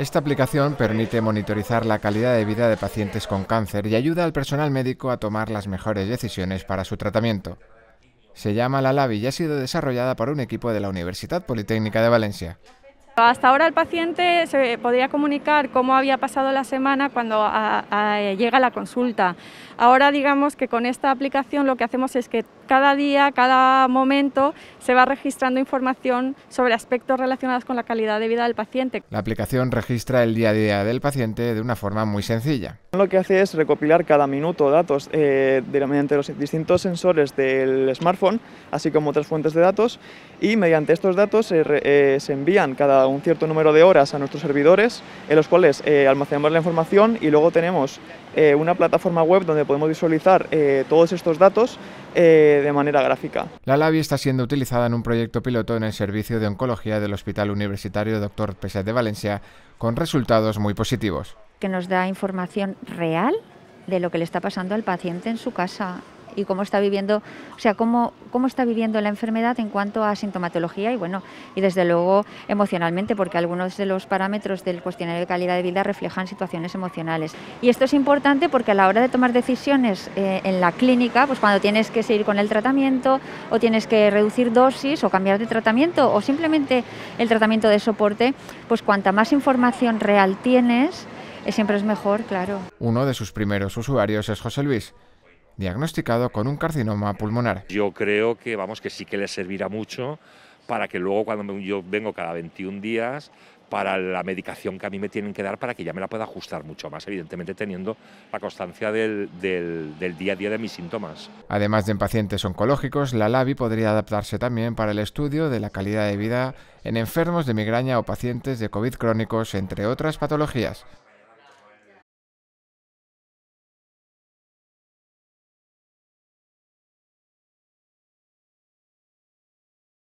Esta aplicación permite monitorizar la calidad de vida de pacientes con cáncer y ayuda al personal médico a tomar las mejores decisiones para su tratamiento. Se llama La Lavi y ha sido desarrollada por un equipo de la Universidad Politécnica de Valencia. Hasta ahora el paciente se podía comunicar cómo había pasado la semana cuando ah, ah, eh, llega la consulta. Ahora digamos que con esta aplicación lo que hacemos es que cada día, cada momento se va registrando información sobre aspectos relacionados con la calidad de vida del paciente. La aplicación registra el día a día del paciente de una forma muy sencilla. Lo que hace es recopilar cada minuto datos eh, mediante los distintos sensores del smartphone, así como otras fuentes de datos, y mediante estos datos se eh, envían cada un cierto número de horas a nuestros servidores, en los cuales eh, almacenamos la información y luego tenemos una plataforma web donde podemos visualizar todos estos datos de manera gráfica. La LABI está siendo utilizada en un proyecto piloto en el servicio de oncología del Hospital Universitario Dr. Peset de Valencia, con resultados muy positivos que nos da información real de lo que le está pasando al paciente en su casa y cómo está viviendo, o sea, cómo, está viviendo la enfermedad en cuanto a sintomatología y bueno, y desde luego emocionalmente, porque algunos de los parámetros del cuestionario de calidad de vida reflejan situaciones emocionales. Y esto es importante porque a la hora de tomar decisiones eh, en la clínica, pues cuando tienes que seguir con el tratamiento o tienes que reducir dosis o cambiar de tratamiento o simplemente el tratamiento de soporte, pues cuanta más información real tienes, siempre es mejor, claro. Uno de sus primeros usuarios es José Luis diagnosticado con un carcinoma pulmonar. Yo creo que vamos que sí que le servirá mucho para que luego cuando yo vengo cada 21 días para la medicación que a mí me tienen que dar para que ya me la pueda ajustar mucho más, evidentemente teniendo la constancia del, del, día a día de mis síntomas. Además de en pacientes oncológicos, la LAVI podría adaptarse también para el estudio de la calidad de vida en enfermos de migraña o pacientes de COVID crónicos, entre otras patologías.